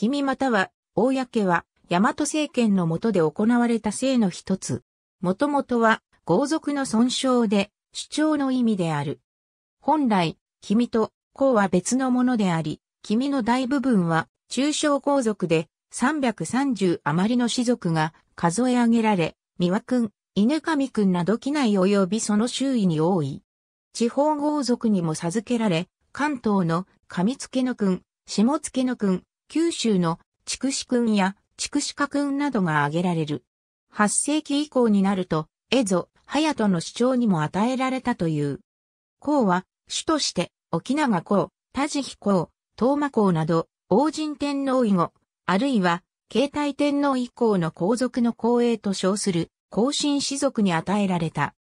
君または、公は、大和政権の下で行われた性の一つ。もともとは、豪族の損傷で、主張の意味である。本来、君と公は別のものであり、君の大部分は、中小皇族で、330余りの士族が数え上げられ、三輪君、犬神君など機内及びその周囲に多い。地方豪族にも授けられ、関東の上付の君、下付の君、九州の筑紫君や筑紫家君などが挙げられる。8世紀以降になると、蝦夷、隼人の主張にも与えられたという。項は、主として、沖永項、田地比項、東馬項など、王神天皇以後、あるいは、慶太天皇以降の皇族の後衛と称する、後進氏族に与えられた。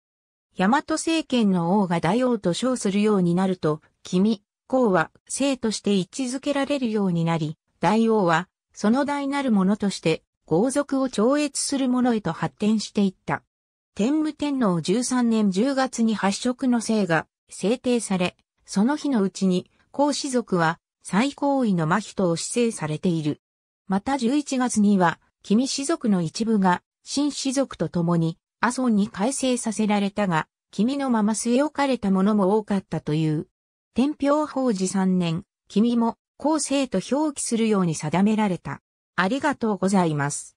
大和政権の王が大王と称するようになると、君、公は、生として位置づけられるようになり、大王は、その大なるものとして、豪族を超越するものへと発展していった。天武天皇13年10月に発色の姓が制定され、その日のうちに、皇子族は最高位の麻痺と指定されている。また11月には、君氏族の一部が、新氏族と共に、阿蘇に改正させられたが、君のまま据え置かれた者も多かったという。天平法治3年、君も後世と表記するように定められた。ありがとうございます。